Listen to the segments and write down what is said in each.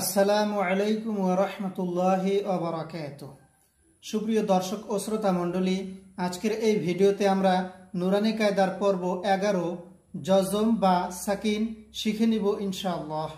আসসালামু আলাইকুম ওরহমতুল্লাহি অবরাকাত সুপ্রিয় দর্শক ও শ্রোতা মণ্ডলী আজকের এই ভিডিওতে আমরা নুরানি কায়দার পর্ব এগারো জজম বা সাকিন শিখে নিব ইনশাআল্লাহ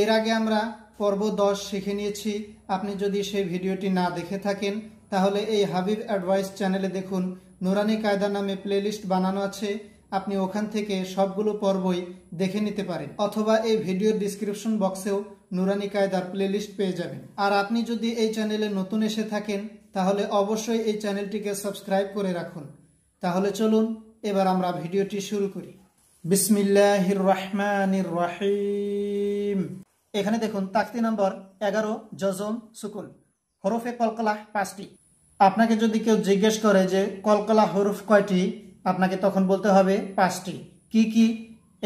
এর আগে আমরা পর্ব দশ শিখে নিয়েছি আপনি যদি সেই ভিডিওটি না দেখে থাকেন তাহলে এই হাবিব অ্যাডভাইস চ্যানেলে দেখুন নুরানি কায়দা নামে প্লেলিস্ট বানানো আছে আপনি ওখান থেকে সবগুলো পর্বই দেখে নিতে পারেন অথবা এই ভিডিওর ডিসক্রিপশন বক্সেও নুরানি কায়দার প্লেলিস্ট পেয়ে যাবেন আর আপনি যদি এই চ্যানেলে নতুন এসে থাকেন তাহলে অবশ্যই এই চ্যানেলটিকে সাবস্ক্রাইব করে রাখুন তাহলে চলুন এবার আমরা ভিডিওটি শুরু করি বিসমিল্লাহির রহমানির রহিম এখানে দেখুন তাকতি নম্বর এগারো যজম সুকুল হরফে কলকলা পাঁচটি আপনাকে যদি কেউ জিজ্ঞেস করে যে কলকলা হরফ কয়টি আপনাকে তখন বলতে হবে পাঁচটি কি কি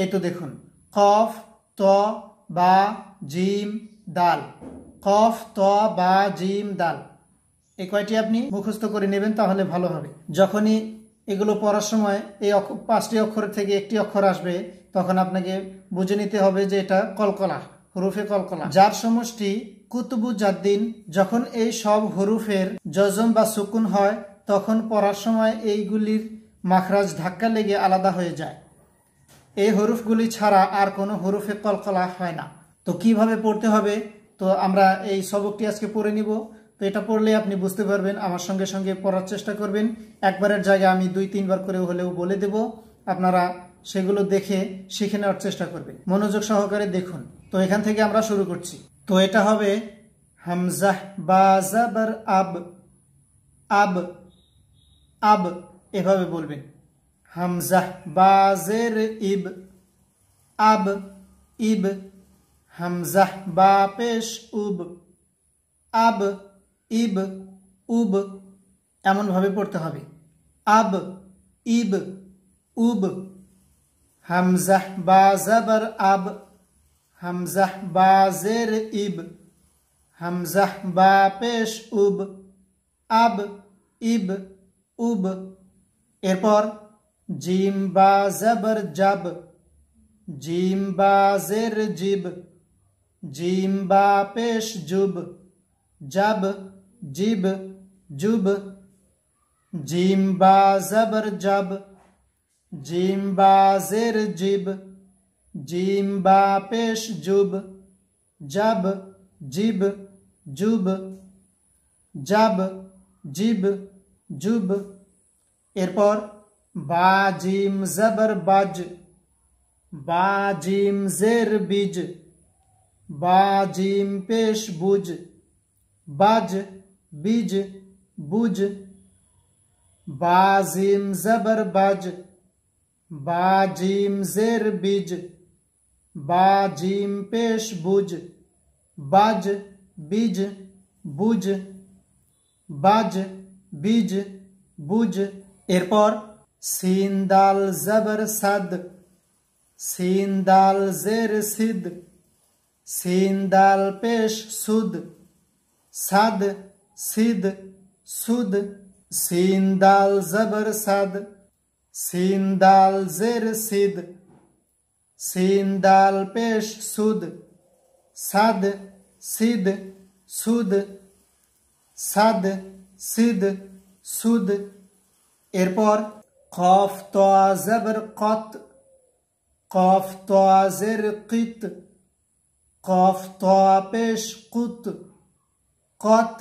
এই তো দেখুন কফ ত বা জিম দাল কফ ত বা জিম দাল এই কয়টি আপনি মুখস্থ করে নেবেন তাহলে ভালো হবে যখনই এগুলো পড়ার সময় এই পাঁচটি অক্ষর থেকে একটি অক্ষর আসবে তখন আপনাকে বুঝে নিতে হবে যে এটা কলকলা হরুফে কলকলা যার সমষ্টি কুতুবু জাদ্দিন যখন এই সব হরুফের যজম বা সুকুন হয় তখন পড়ার সময় এইগুলির মাখরাজ ধাক্কা লেগে আলাদা হয়ে যায় এই হরুফগুলি ছাড়া আর কোনো হরুফে কলকলা হয় না তো কিভাবে পড়তে হবে তো আমরা এই সবকটি আজকে পড়ে নিব তো এটা পড়লে আপনি বুঝতে পারবেন আমার সঙ্গে সঙ্গে পড়ার চেষ্টা করবেন একবারের জায়গায় আমি দুই তিনবার করে হলেও বলে দেব আপনারা সেগুলো দেখে শিখে নেওয়ার চেষ্টা করবেন মনোযোগ সহকারে দেখুন তো এখান থেকে আমরা শুরু করছি তো এটা হবে হামজাহ বা আব আব আব এভাবে বলবেন হামজাহ বাজের ইব আব ইব হামজাহ বা পেশ উব আব ইব উব এমনভাবে পড়তে হবে আব ইব উব হামজাহ বাজাবার আব হামজাহ বাজের ইব হামজাহ বা পেশ উব আব ইব উব এরপর জিম বা জবর জব জিম বা জের জিব জিম বা পেশ জুব জব জিব জুব জিম বা জবর জব জিম বা জের জিব জিম বা পেশ জুব জব জিব জুব জব জিব জুব এরপর বা জিম জবর বাজ বা জিম জের বীজ বা জিম পেশ বুজ বাজ বীজ বুজ বা জিম জবর বাজ বা জিম জের বীজ বা জিম পেশ বুজ বাজ বীজ বুজ বাজ বীজ বুজ এরপর সিন দাল জবর সাদ সিন দাল জের সিদ সিন দাল পেশ সুদ সাদ সিদ सुद सीन दाल जबर सद सीन दाल जेर सिद सीन दाल पेश सुद सद सिद सुद सद सिद सुद এরপর কফ ত জবর কত কফ ত জের কিত কফ ত পেশ কুত কত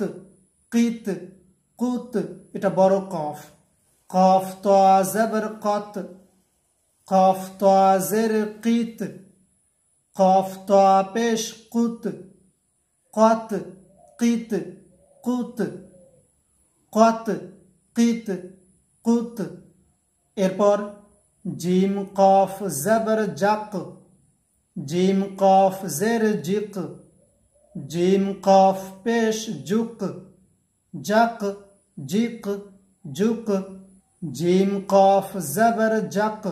কিত কুত এটা বড় কফ কফ ত জবর কত কফ ত জের কিত কফ ত পেশ কুত কত কিত কুত কত কিত कुत এরপর জিম কফ জবর জাক জিম কফ জের জিক জিম কফ পেশ জুক जक जिक जुक जीम कॉफ जबर जक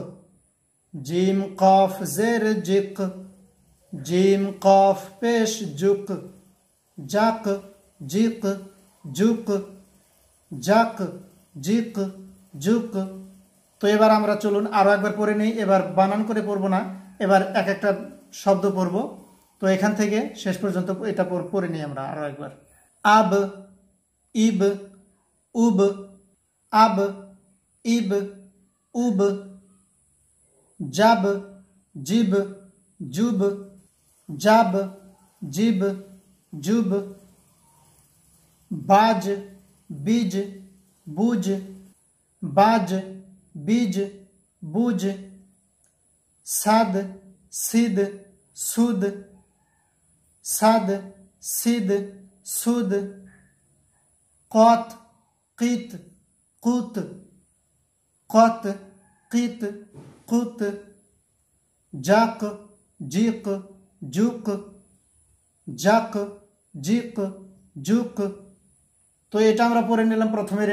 जीम कॉफ जेर जिक जीम कॉफ पेश जुक जक जिक जुक जक जिक যুগ তো এবার আমরা চলুন আরও একবার পড়ে নিই এবার বানান করে পড়বো না এবার এক একটা শব্দ পড়ব তো এখান থেকে শেষ পর্যন্ত এটা পড়ে নিই আমরা আরও একবার আব ইব উব আব ইব উব জাব জিব জুব জাব জিব জুব বাজ বীজ বুঝ बाज बीज बूज साद सिद सुद साद सिद सुद कौत कित कुत कौत कित कुत जाक जीक जुक जाक जीक जुक तो ये আমরা तो निल प्रथम প্রথমের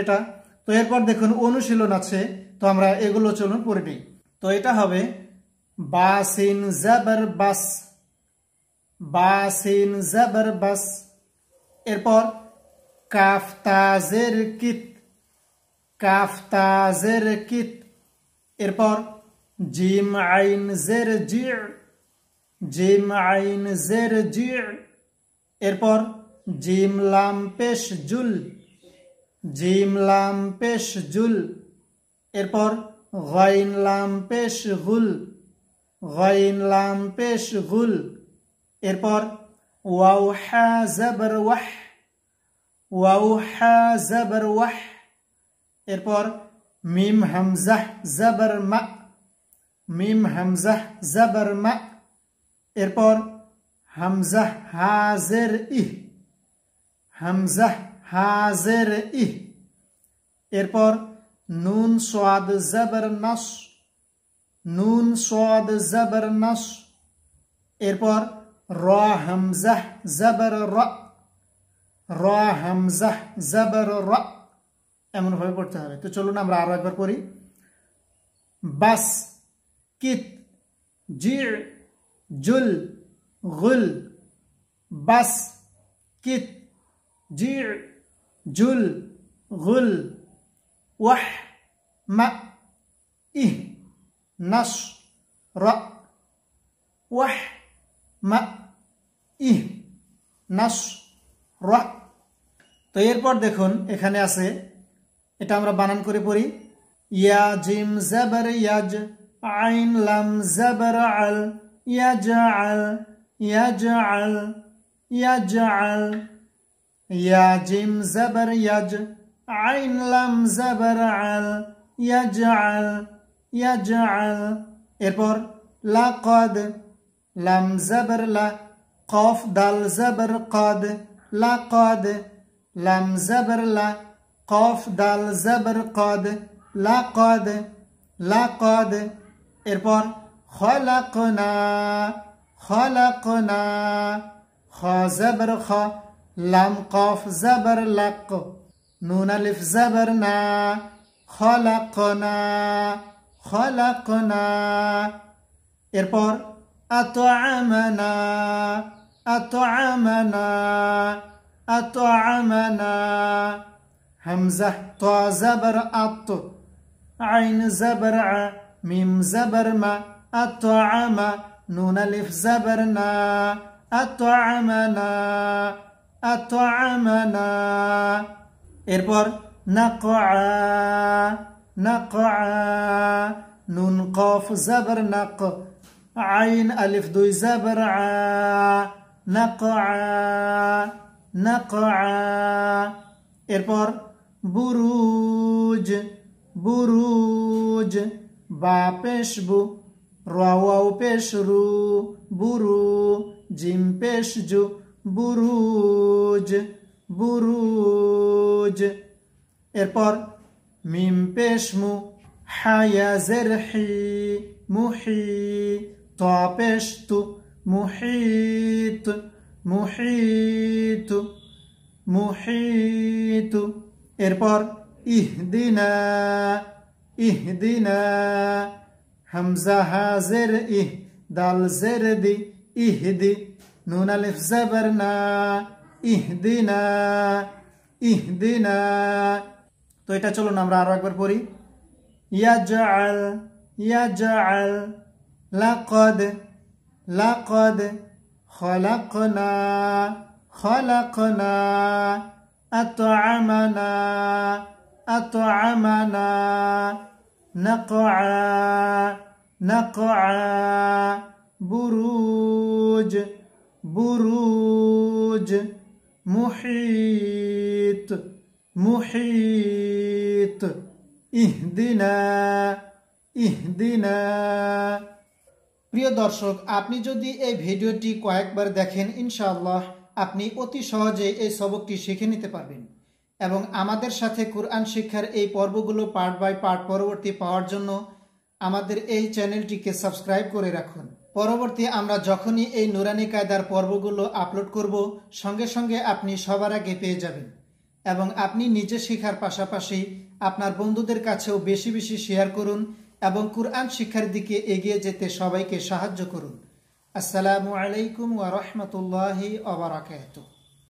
তো এরপর দেখুন অনুশীলন আছে তো আমরা এগুলো চলুন পড়ে নিই তো এটা হবে বাসিন জাবর বাস বাসিন জাবর বাস এরপর কাফতাজের কিত কাফতাজের কিত এরপর জিম আইন জের জি জিম আইন জের জি এরপর জিম লাম পেশ জুল জিম লাম পেশ জুল এরপর গইন লাম পেশ গুল গইন লাম পেশ গুল এরপর ওয়াউ হা জবর ওয়াহ ওয়াউ হা জবর ওয়াহ এরপর মিম হামজাহ জবর মা মিম হামজাহ জবর মা এরপর হামজাহ হাজের ইহ হামজাহ হাজের ইহ এরপর নুন সোয়াদ জবর নস নুন সোয়াদ জবর নস এরপর র হামজাহ জবর র র হামজাহ জবর র এমনভাবে পড়তে হবে তো চলুন আমরা আরো একবার করি বাস কিত জির জুল গুল বাস কিত জির জুল গুল ওয়াহ মা ইহ নাস র ওয়াহ মা ইহ নাস র তো এরপর দেখুন এখানে আছে এটা আমরা বানান করে পড়ি ইয়া জিম জাবার ইয়াজ আইন লাম জাবার আল ইয়াজ আল ইয়াজ আল ইয়াজ আল يا جيم زبر يج عين لم زبر عل يجعل يجعل এরপর لا قد لم زبر لا قاف دال زبر قاد لا قد لم زبر لا قاف دال زبر قاد لا قد لا قد এরপর خلقنا خلقنا خا زبر خا লাম কফ জাবর লাক নুন আলিফ জাবর না খলাকনা খলাকনা এরপর আত আমানা আত আমানা আত আমানা হামজা ত জাবর আত আইন জাবর আ মিম জাবর মা আত আমা নুন আলিফ জাবর না আত আমানা এরপর নুন কফ জবর নক আইন আলিফ দুই জবর আ এরপর বুরুজ বুরুজ বা পেশবু রাওয়াও পেশরু বুরু জিম পেশজু বুরুজ বুরুজ এরপর মিম পেশমু হায়াজের হি মুহি তু মুহিত মুহিত মুহিত এরপর ইহদিনা ইহদিনা হামজা হাজের ইহ দাল জের দি ইহদি نون الف زبرنا ইহদিনা ইহদিনা তো এটা চলুন আমরা আরো একবার পড়ি ইয়াজআল ইয়াজআল লাকাদ লাকাদ খলাকনা খলাকনা আতআমানা আতআমানা نقع نقع بروج বুরুজ মুহিত মুহিত ইহদিনা ইহদিনা প্রিয় দর্শক আপনি যদি এই ভিডিওটি কয়েকবার দেখেন ইনশাআল্লাহ আপনি অতি সহজেই এই সবকটি শিখে নিতে পারবেন এবং আমাদের সাথে কোরআন শিক্ষার এই পর্বগুলো পার্ট বাই পার্ট পরবর্তী পাওয়ার জন্য আমাদের এই চ্যানেলটিকে সাবস্ক্রাইব করে রাখুন পরবর্তী আমরা যখনই এই নুরানি কায়দার পর্বগুলো আপলোড করব সঙ্গে সঙ্গে আপনি সবার আগে পেয়ে যাবেন এবং আপনি নিজে শেখার পাশাপাশি আপনার বন্ধুদের কাছেও বেশি বেশি শেয়ার করুন এবং কুরআন শিক্ষার দিকে এগিয়ে যেতে সবাইকে সাহায্য করুন আসসালামু আলাইকুম ওয়া রাহমাতুল্লাহি ওয়া বারাকাতুহু